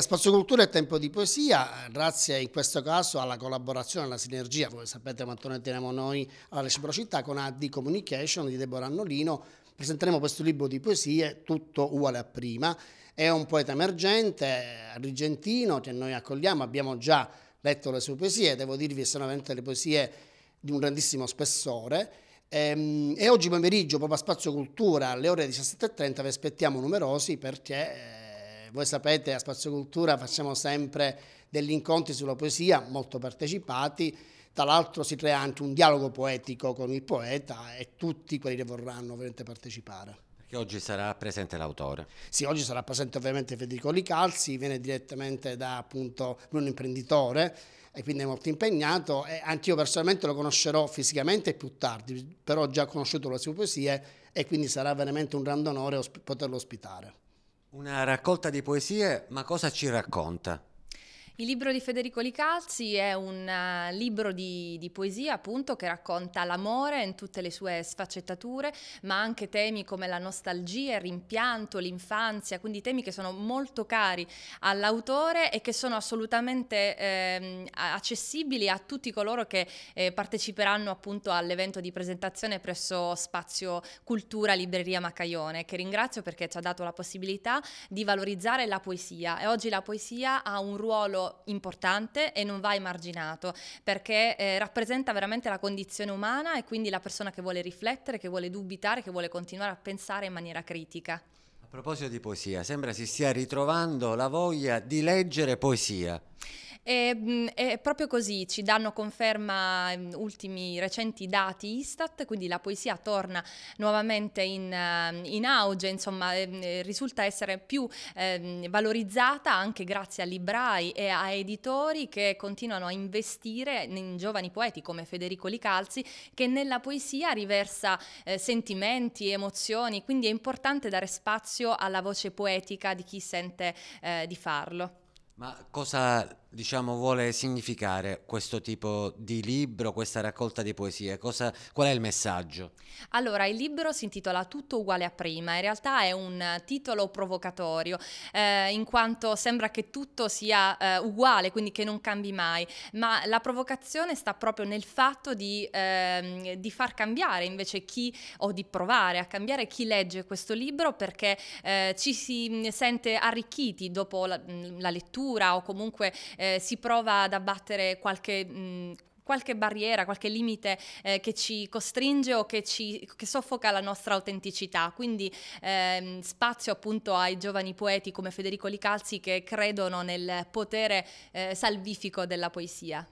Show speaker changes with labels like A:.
A: Spazio Cultura è tempo di poesia, grazie in questo caso alla collaborazione, alla sinergia, come sapete quanto ne teniamo noi alla reciprocità, con AD Communication di Deborah Annolino, presenteremo questo libro di poesie, tutto uguale a prima. È un poeta emergente, argentino, che noi accogliamo, abbiamo già letto le sue poesie, devo dirvi sono veramente le poesie di un grandissimo spessore. Ehm, e oggi pomeriggio, proprio a Spazio Cultura, alle ore 17.30, vi aspettiamo numerosi perché eh, voi sapete, a Spazio Cultura facciamo sempre degli incontri sulla poesia, molto partecipati, tra l'altro si crea anche un dialogo poetico con il poeta e tutti quelli che vorranno ovviamente partecipare.
B: Che oggi sarà presente l'autore.
A: Sì, oggi sarà presente ovviamente Federico Licalzi, viene direttamente da appunto un imprenditore e quindi è molto impegnato e anch'io personalmente lo conoscerò fisicamente più tardi, però ho già conosciuto le sue poesie e quindi sarà veramente un grande onore poterlo ospitare.
B: Una raccolta di poesie, ma cosa ci racconta?
C: Il libro di Federico Licalzi è un eh, libro di, di, poesia appunto che racconta l'amore in tutte le sue sfaccettature, ma anche temi come la nostalgia, il rimpianto, l'infanzia, quindi temi che sono molto cari all'autore e che sono assolutamente eh, accessibili a tutti coloro che eh, parteciperanno appunto all'evento di presentazione presso Spazio Cultura Libreria Maccaione, che ringrazio perché ci ha dato la possibilità di valorizzare la poesia e oggi la poesia ha un ruolo importante e non va emarginato perché eh, rappresenta veramente la condizione umana e quindi la persona che vuole riflettere, che vuole dubitare, che vuole continuare a pensare in maniera critica.
B: A proposito di poesia, sembra si stia ritrovando la voglia di leggere poesia.
C: E, è mm, proprio così, ci danno conferma mm, ultimi recenti dati Istat, quindi la poesia torna nuovamente in, mm, in auge, insomma risulta essere più eh, valorizzata anche grazie a librai e a editori che continuano a investire in giovani poeti come Federico Licalzi che nella poesia riversa eh, sentimenti, emozioni, quindi è importante dare spazio alla voce poetica di chi sente eh, di farlo. Ma
B: cosa diciamo, vuole significare questo tipo di libro, questa raccolta di poesie? Cosa, qual è il messaggio?
C: Allora, il libro si intitola Tutto uguale a prima, in realtà è un eh, titolo provocatorio, eh, in quanto sembra che tutto sia eh, uguale, quindi che non cambi mai, ma la provocazione sta proprio nel fatto di, eh, di far cambiare invece chi, o di provare a cambiare chi legge questo libro perché eh, ci si sente arricchiti dopo la, la lettura o comunque eh, si prova ad abbattere qualche, mh, qualche barriera, qualche limite eh, che ci costringe o che, ci, che soffoca la nostra autenticità. Quindi ehm, spazio appunto ai giovani poeti come Federico Licalzi che credono nel potere eh, salvifico della poesia.